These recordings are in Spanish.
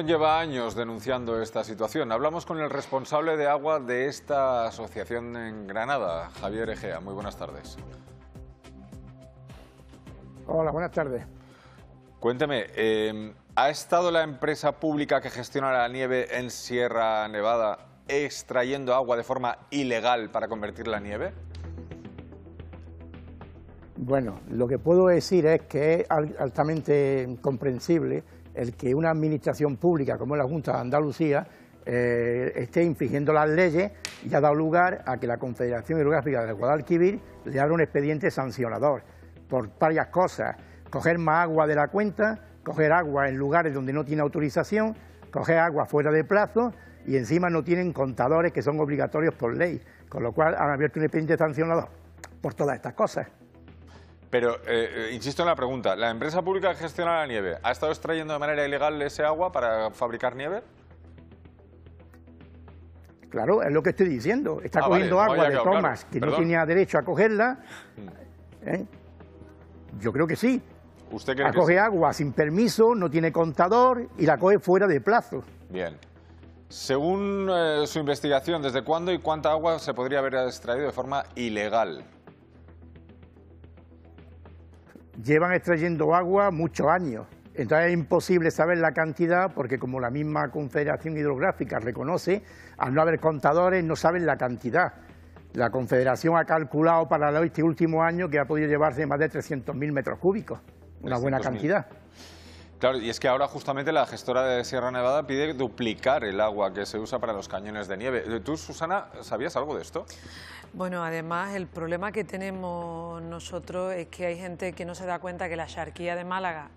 lleva años denunciando esta situación. Hablamos con el responsable de agua de esta asociación en Granada, Javier Egea. Muy buenas tardes. Hola, buenas tardes. Cuénteme, em, ¿ha estado la empresa pública que gestiona la nieve en Sierra Nevada extrayendo agua de forma ilegal para convertir la nieve? Bueno, lo que puedo decir es que es altamente comprensible el que una administración pública como la Junta de Andalucía eh, esté infringiendo las leyes y ha dado lugar a que la Confederación Hidrográfica del Guadalquivir le haga un expediente sancionador por varias cosas. Coger más agua de la cuenta, coger agua en lugares donde no tiene autorización, coger agua fuera de plazo y encima no tienen contadores que son obligatorios por ley, con lo cual han abierto un expediente sancionador por todas estas cosas. Pero, eh, eh, insisto en la pregunta, ¿la empresa pública que gestiona la nieve ha estado extrayendo de manera ilegal ese agua para fabricar nieve? Claro, es lo que estoy diciendo. Está ah, cogiendo agua de que no tenía derecho a cogerla. Hmm. ¿Eh? Yo creo que sí. ¿Usted cree Acoge que sí? agua sin permiso, no tiene contador y la coge fuera de plazo. Bien. Según su investigación, ¿desde cuándo y cuánta agua se podría haber extraído de forma ilegal? llevan extrayendo agua muchos años. Entonces es imposible saber la cantidad porque como la misma Confederación Hidrográfica reconoce, al no haber contadores no saben la cantidad. La Confederación ha calculado para este último año que ha podido llevarse más de 300.000 metros cúbicos, una buena cantidad. Claro, y es que ahora justamente la gestora de Sierra Nevada pide duplicar el agua que se usa para los cañones de nieve. Eh, ¿Tú, Susana, sabías algo de esto? Bueno, además el problema que tenemos nosotros es que hay gente que no se da cuenta que la charquía de Málaga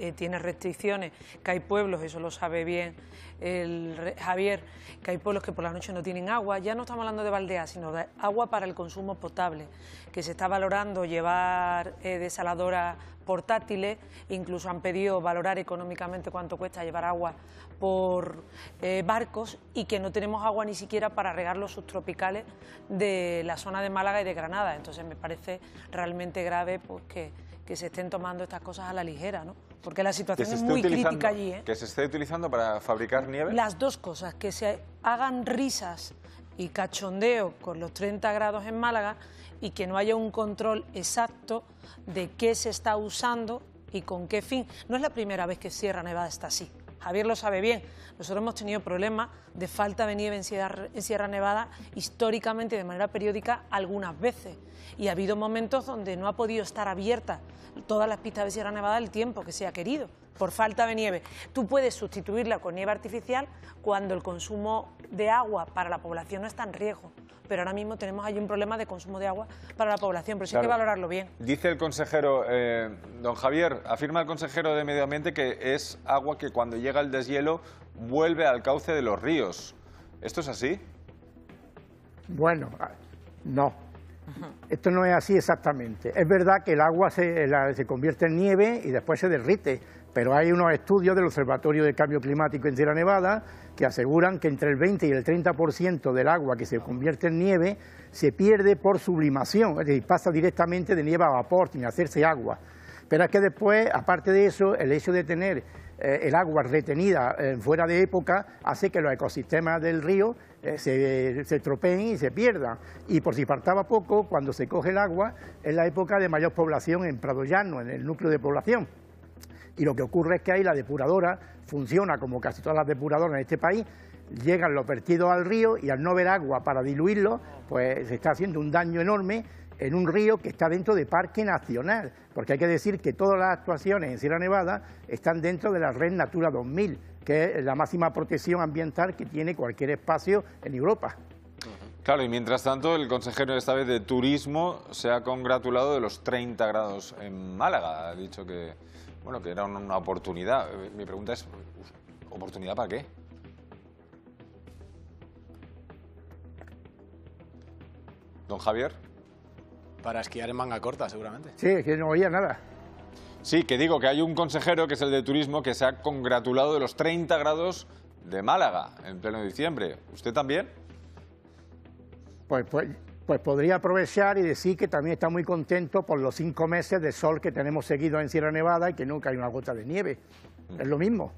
eh, tiene restricciones, que hay pueblos, eso lo sabe bien el Javier, que hay pueblos que por la noche no tienen agua. Ya no estamos hablando de baldeas, sino de agua para el consumo potable, que se está valorando llevar eh, desaladoras portátiles, incluso han pedido valorar económicamente cuánto cuesta llevar agua por eh, barcos y que no tenemos agua ni siquiera para regar los subtropicales de la zona de Málaga y de Granada. Entonces me parece realmente grave pues, que se estén tomando estas cosas a la ligera. ¿no? porque la situación es muy crítica allí. ¿eh? ¿Que se esté utilizando para fabricar nieve? Las dos cosas, que se hagan risas y cachondeo con los 30 grados en Málaga y que no haya un control exacto de qué se está usando y con qué fin. No es la primera vez que Sierra Nevada está así. Javier lo sabe bien. Nosotros hemos tenido problemas de falta de nieve en Sierra, Nevada históricamente de manera periódica algunas veces. Y ha habido momentos donde no ha podido estar abierta todas las pistas de Sierra Nevada el tiempo que se ha querido por falta de nieve. Tú puedes sustituirla con nieve artificial cuando el consumo de agua para la población no está en riesgo pero ahora mismo tenemos ahí un problema de consumo de agua para la población, pero sí hay que valorarlo bien. Dice el consejero, eh, don Javier, afirma el consejero de Medio Ambiente que es agua que cuando llega el deshielo vuelve al cauce de los ríos. ¿Esto es así? Bueno, ah, no. Esto no es así exactamente. Es verdad que el agua se, convierte en nieve y después se derrite, pero hay unos estudios del Observatorio de Cambio Climático en Sierra Nevada que aseguran que entre el 20 y el 30% del agua que se convierte en nieve se pierde por sublimación, es decir, pasa directamente de nieve a vapor sin hacerse agua. Pero es que después, aparte de eso, el hecho de tener eh, el agua retenida eh, fuera de época hace que los ecosistemas del río eh, se, estropeen y se pierdan. Y por si faltaba poco, cuando se coge el agua, es la época de mayor población en Prado Llano, en el núcleo de población. Y lo que ocurre es que ahí la depuradora funciona como casi todas las depuradoras en este país, llegan los vertidos al río y al no ver agua para diluirlo, pues se está haciendo un daño enorme en un río que está dentro de Parque Nacional, porque hay que decir que todas las actuaciones en Sierra Nevada están dentro de la red Natura 2000, que es la máxima protección ambiental que tiene cualquier espacio en Europa. Claro, y mientras tanto, el consejero esta vez de Turismo se ha congratulado de los 30 grados en Málaga. Ha dicho que bueno, que era una oportunidad. Eh, mi pregunta es, ¿oportunidad para qué? Don Javier. Para esquiar en manga corta, seguramente. Sí, que no oía nada. Sí, que digo que hay un consejero, que es el de turismo, que se ha congratulado de los 30 grados de Málaga en pleno diciembre. ¿Usted también? Pues, pues pues podría aprovechar y decir que también está muy contento por los cinco meses de sol que tenemos seguido en Sierra Nevada y que nunca hay una gota de nieve. Mm. Es lo mismo.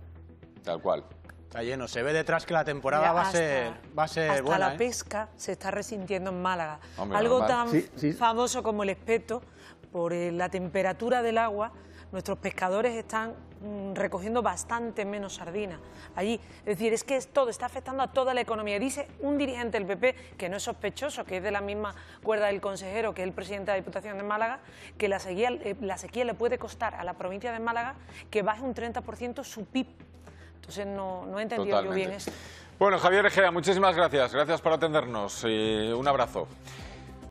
Tal cual. Está lleno. Se ve detrás que la temporada va, a ser, va, a ser, hasta la ¿eh? pesca se está resintiendo en Málaga. Algo tan famoso como el espeto, por eh, la temperatura del agua, nuestros pescadores están Mm, recogiendo bastante menos sardina allí. Es decir, es que es todo está afectando a toda la economía. Dice un dirigente del PP, que no es sospechoso, que es de la misma cuerda del consejero, que el presidente de la Diputación de Málaga, que eh, la sequía, le puede costar a la provincia de Málaga que baje un 30% su PIB. Entonces no, he entendido yo bien eso. Bueno, Javier Ejea, muchísimas gracias. Gracias por atendernos un abrazo.